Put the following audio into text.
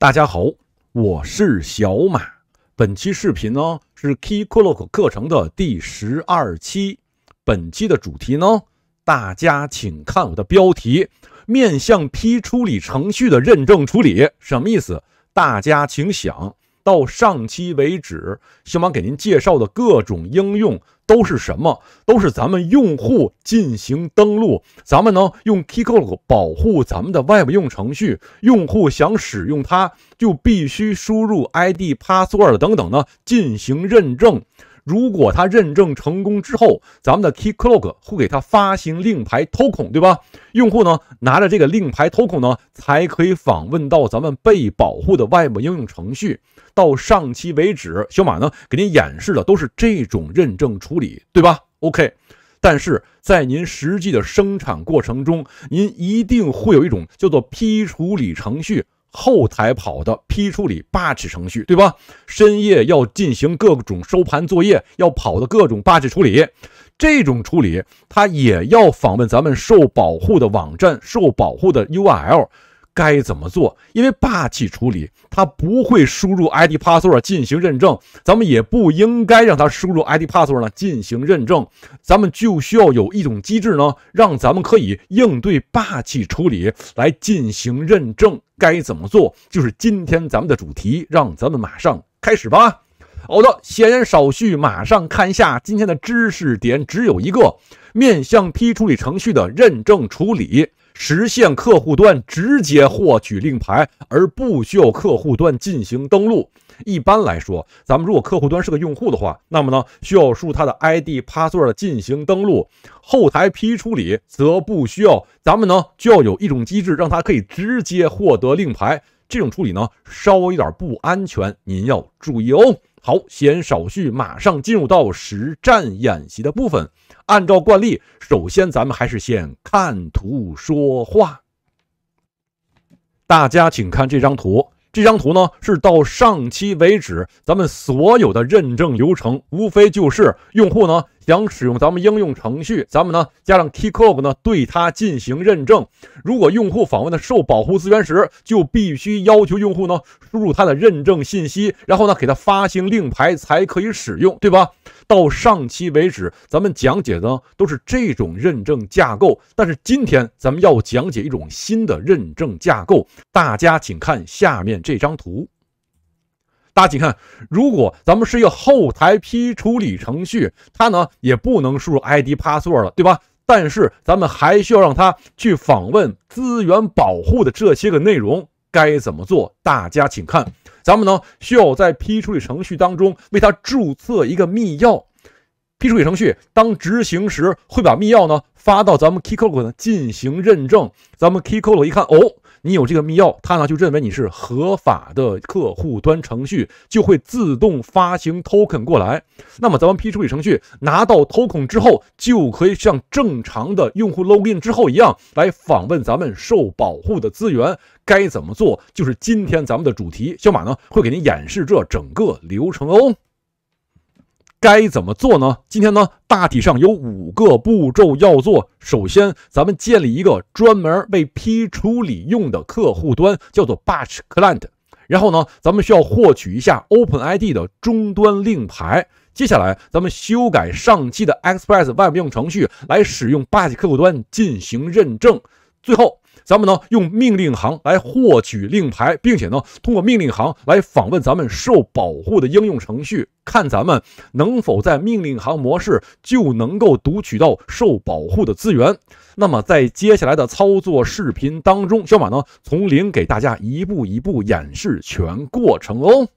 大家好，我是小马。本期视频呢是 k e y c l o c k 课程的第十二期。本期的主题呢，大家请看我的标题：面向批处理程序的认证处理。什么意思？大家请想。到上期为止，小马给您介绍的各种应用都是什么？都是咱们用户进行登录，咱们呢用 k i k o e 保护咱们的 Web 应程序，用户想使用它就必须输入 ID、Password 等等呢进行认证。如果他认证成功之后，咱们的 k e y c l o c k 会给他发行令牌 Token，对吧？用户呢拿着这个令牌 Token 呢，才可以访问到咱们被保护的外部应用程序。到上期为止，小马呢给您演示的都是这种认证处理，对吧？OK，但是在您实际的生产过程中，您一定会有一种叫做批处理程序。后台跑的批处理八尺程序，对吧？深夜要进行各种收盘作业，要跑的各种八尺处理，这种处理它也要访问咱们受保护的网站，受保护的 URL。该怎么做？因为霸气处理，它不会输入 ID password 进行认证，咱们也不应该让它输入 ID password 呢进行认证，咱们就需要有一种机制呢，让咱们可以应对霸气处理来进行认证。该怎么做？就是今天咱们的主题，让咱们马上开始吧。好的，闲言少叙，马上看一下今天的知识点，只有一个：面向批处理程序的认证处理。实现客户端直接获取令牌，而不需要客户端进行登录。一般来说，咱们如果客户端是个用户的话，那么呢需要输他的 ID、Password 进行登录。后台批处理则不需要，咱们呢就要有一种机制，让他可以直接获得令牌。这种处理呢，稍微有点不安全，您要注意哦。好，闲少叙，马上进入到实战演习的部分。按照惯例，首先咱们还是先看图说话。大家请看这张图，这张图呢是到上期为止，咱们所有的认证流程，无非就是用户呢。想使用咱们应用程序，咱们呢加上 Keycloak 呢，对它进行认证。如果用户访问的受保护资源时，就必须要求用户呢输入他的认证信息，然后呢给他发行令牌才可以使用，对吧？到上期为止，咱们讲解的都是这种认证架构，但是今天咱们要讲解一种新的认证架构。大家请看下面这张图。大家请看，如果咱们是一个后台批处理程序，它呢也不能输入 ID p a s s w o d 了，对吧？但是咱们还需要让它去访问资源保护的这些个内容，该怎么做？大家请看，咱们呢需要在批处理程序当中为它注册一个密钥。批处理程序当执行时，会把密钥呢发到咱们 Keycloak 呢进行认证。咱们 Keycloak 一看，哦。你有这个密钥，他呢就认为你是合法的客户端程序，就会自动发行 token 过来。那么咱们批处理程序拿到 token 之后，就可以像正常的用户 login 之后一样来访问咱们受保护的资源。该怎么做？就是今天咱们的主题。小马呢会给您演示这整个流程哦。该怎么做呢？今天呢，大体上有五个步骤要做。首先，咱们建立一个专门被批处理用的客户端，叫做 Batch Client。然后呢，咱们需要获取一下 Open ID 的终端令牌。接下来，咱们修改上期的 Express Web 应用程序，来使用 Batch 客户端进行认证。最后。咱们呢用命令行来获取令牌，并且呢通过命令行来访问咱们受保护的应用程序，看咱们能否在命令行模式就能够读取到受保护的资源。那么在接下来的操作视频当中，小马呢从零给大家一步一步演示全过程哦。